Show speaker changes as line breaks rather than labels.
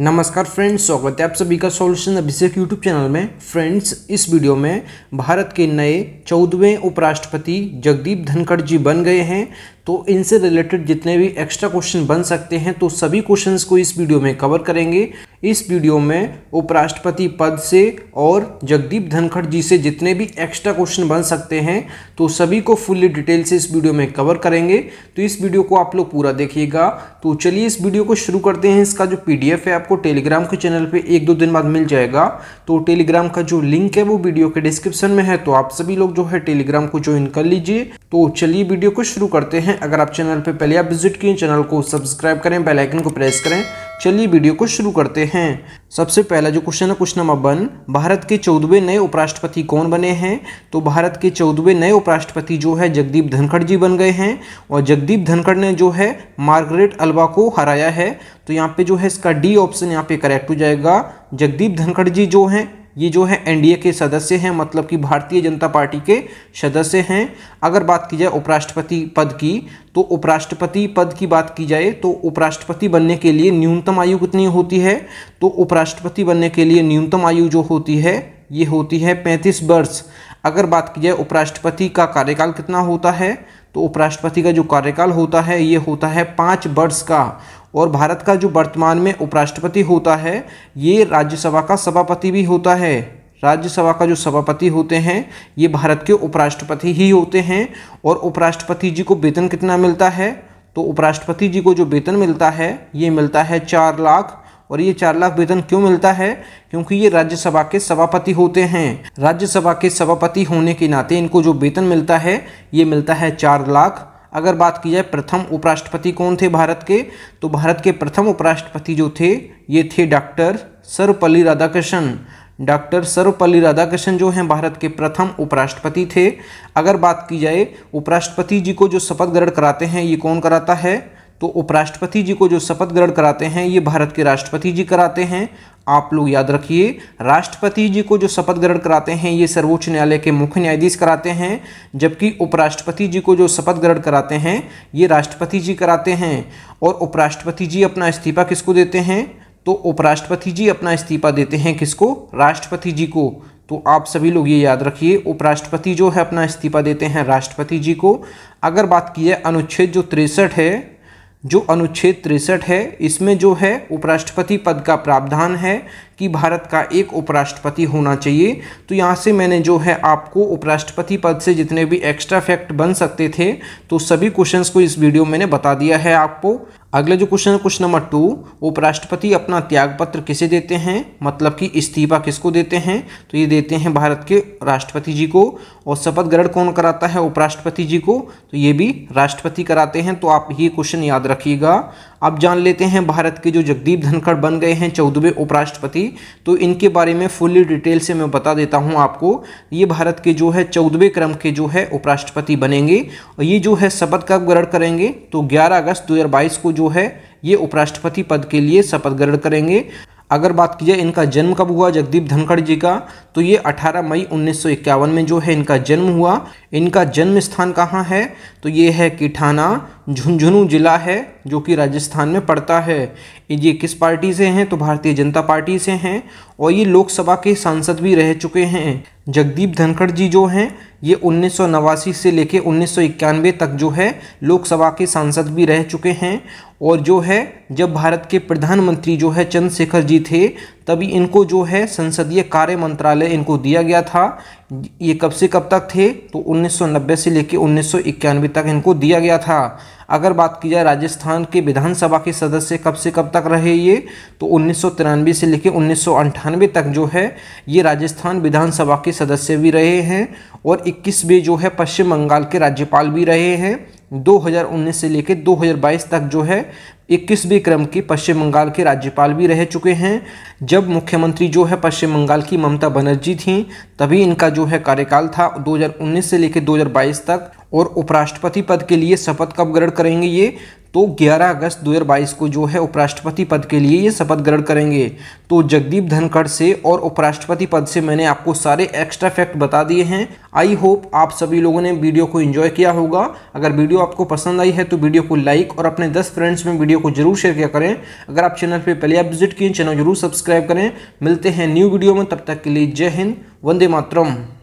नमस्कार फ्रेंड्स स्वागत है आप सभी का सॉल्यूशन अभिषेक यूट्यूब चैनल में फ्रेंड्स इस वीडियो में भारत के नए चौदहवें उपराष्ट्रपति जगदीप धनखड़ जी बन गए हैं तो इनसे रिलेटेड जितने भी एक्स्ट्रा क्वेश्चन बन सकते हैं तो सभी क्वेश्चंस को इस वीडियो में कवर करेंगे इस वीडियो में उपराष्ट्रपति पद से और जगदीप धनखड़ जी से जितने भी एक्स्ट्रा क्वेश्चन बन सकते हैं तो सभी को फुल्ली डिटेल से इस वीडियो में कवर करेंगे तो इस वीडियो को आप लोग पूरा देखिएगा तो चलिए इस वीडियो को शुरू करते हैं इसका जो पीडीएफ है आपको टेलीग्राम के चैनल पर एक दो दिन बाद मिल जाएगा तो टेलीग्राम का जो लिंक है वो वीडियो के डिस्क्रिप्शन में है तो आप सभी लोग जो है टेलीग्राम को ज्वाइन कर लीजिए तो चलिए वीडियो को शुरू करते हैं अगर आप चैनल पर पहले आप विजिट किए चैनल को सब्सक्राइब करें बेलाइकन को प्रेस करें चलिए वीडियो को शुरू करते हैं सबसे पहला जो क्वेश्चन है क्वेश्चन नंबर वन भारत के चौदहवें नए उपराष्ट्रपति कौन बने हैं तो भारत के चौदहवें नए उपराष्ट्रपति जो है जगदीप धनखड़ जी बन गए हैं और जगदीप धनखड़ ने जो है मार्गरेट अल्वा को हराया है तो यहाँ पे जो है इसका डी ऑप्शन यहाँ पे करेक्ट हो जाएगा जगदीप धनखड़ जी जो हैं ये जो है एनडीए के सदस्य हैं मतलब कि भारतीय जनता पार्टी के सदस्य हैं अगर बात की जाए उपराष्ट्रपति पद की तो उपराष्ट्रपति पद की बात की जाए तो उपराष्ट्रपति बनने के लिए न्यूनतम आयु कितनी होती है तो उपराष्ट्रपति बनने के लिए न्यूनतम आयु जो होती है ये होती है पैंतीस वर्ष अगर बात की जाए उपराष्ट्रपति का कार्यकाल कितना होता है तो उपराष्ट्रपति का जो कार्यकाल होता है ये होता है पाँच वर्ष का और भारत का जो वर्तमान में उपराष्ट्रपति होता है ये राज्यसभा का सभापति भी होता है राज्यसभा का जो सभापति होते हैं ये भारत के उपराष्ट्रपति ही होते हैं और उपराष्ट्रपति जी को वेतन कितना मिलता है तो उपराष्ट्रपति जी को जो वेतन मिलता है ये मिलता है चार लाख और ये चार लाख वेतन क्यों मिलता है क्योंकि ये राज्यसभा के सभापति होते हैं राज्यसभा के सभापति होने के नाते इनको जो वेतन मिलता है ये मिलता है चार लाख अगर बात की जाए प्रथम उपराष्ट्रपति कौन थे भारत के तो भारत के प्रथम उपराष्ट्रपति जो थे ये थे डॉक्टर सर्वपल्ली राधाकृष्णन डॉक्टर सर्वपल्ली राधाकृष्णन जो हैं भारत के प्रथम उपराष्ट्रपति थे अगर बात की जाए उपराष्ट्रपति जी को जो शपथ ग्रहण कराते हैं ये कौन कराता है तो उपराष्ट्रपति जी को जो शपथ ग्रहण कराते हैं ये भारत के राष्ट्रपति जी कराते हैं आप लोग याद रखिए राष्ट्रपति जी को जो शपथ ग्रहण कराते हैं ये सर्वोच्च न्यायालय के मुख्य न्यायाधीश कराते हैं जबकि उपराष्ट्रपति जी को जो शपथ ग्रहण कराते हैं ये राष्ट्रपति जी कराते हैं और उपराष्ट्रपति जी अपना इस्तीफा किसको देते हैं तो उपराष्ट्रपति जी अपना इस्तीफा देते हैं किसको राष्ट्रपति जी को तो आप सभी लोग ये याद रखिए उपराष्ट्रपति जो है अपना इस्तीफा देते हैं राष्ट्रपति जी को अगर बात की जाए अनुच्छेद जो तिरसठ है जो अनुच्छेद तिरसठ है इसमें जो है उपराष्ट्रपति पद का प्रावधान है कि भारत का एक उपराष्ट्रपति होना चाहिए तो यहाँ से मैंने जो है आपको उपराष्ट्रपति पद से जितने भी एक्स्ट्रा फैक्ट बन सकते थे तो सभी क्वेश्चंस को इस वीडियो मैंने बता दिया है आपको अगला जो क्वेश्चन है क्वेश्चन नंबर टू उपराष्ट्रपति अपना त्यागपत्र किसे देते हैं मतलब कि इस्तीफा किसको देते हैं तो ये देते हैं भारत के राष्ट्रपति जी को और शपथ ग्रहण कौन कराता है उपराष्ट्रपति जी को तो ये भी राष्ट्रपति कराते हैं तो आप ये क्वेश्चन याद रखिएगा अब जान लेते हैं भारत के जो जगदीप धनखड़ बन गए हैं चौदहवें उपराष्ट्रपति तो इनके बारे में फुल्ली डिटेल से मैं बता देता हूँ आपको ये भारत के जो है चौदहवें क्रम के जो है उपराष्ट्रपति बनेंगे और ये जो है शपथ कब ग्रहण करेंगे तो ग्यारह अगस्त दो को जो है ये उपराष्ट्रपति पद के लिए शपथ ग्रहण करेंगे अगर बात की जाए इनका जन्म कब हुआ जगदीप धनखड़ जी का तो ये 18 मई उन्नीस में जो है इनका जन्म हुआ इनका जन्म स्थान कहाँ है तो ये है किठाना झुंझुनू जिला है जो कि राजस्थान में पड़ता है ये किस पार्टी से हैं तो भारतीय जनता पार्टी से हैं और ये लोकसभा के सांसद भी रह चुके हैं जगदीप धनखड़ जी जो हैं ये उन्नीस से लेके उन्नीस तक जो है लोकसभा के सांसद भी रह चुके हैं और जो है जब भारत के प्रधानमंत्री जो है चंद्रशेखर जी थे तभी इनको जो है संसदीय कार्य मंत्रालय इनको दिया गया था ये कब से कब तक थे तो 1990 से लेके उन्नीस तक इनको दिया गया था अगर बात की जाए राजस्थान के विधानसभा के सदस्य कब से कब तक रहे ये तो उन्नीस से लेकर उन्नीस तक जो है ये राजस्थान विधानसभा के सदस्य भी रहे हैं और 21वें जो है पश्चिम बंगाल के राज्यपाल भी रहे हैं 2019 से लेकर 2022 तक जो है इक्कीसवें क्रम के पश्चिम बंगाल के राज्यपाल भी रह चुके हैं जब मुख्यमंत्री जो है पश्चिम बंगाल की ममता बनर्जी थी तभी इनका जो है कार्यकाल था 2019 से लेकर 2022 तक और उपराष्ट्रपति पद के लिए शपथ कब ग्रहण करेंगे ये तो 11 अगस्त 2022 को जो है उपराष्ट्रपति पद के लिए ये शपथ ग्रहण करेंगे तो जगदीप धनखड़ से और उपराष्ट्रपति पद से मैंने आपको सारे एक्स्ट्रा फैक्ट बता दिए हैं आई होप आप सभी लोगों ने वीडियो को एंजॉय किया होगा अगर वीडियो आपको पसंद आई है तो वीडियो को लाइक और अपने दस फ्रेंड्स में वीडियो वीडियो को जरूर शेयर किया करें अगर आप चैनल पर पहले आप विजिट किए चैनल जरूर सब्सक्राइब करें मिलते हैं न्यू वीडियो में तब तक के लिए जय हिंद वंदे मातरम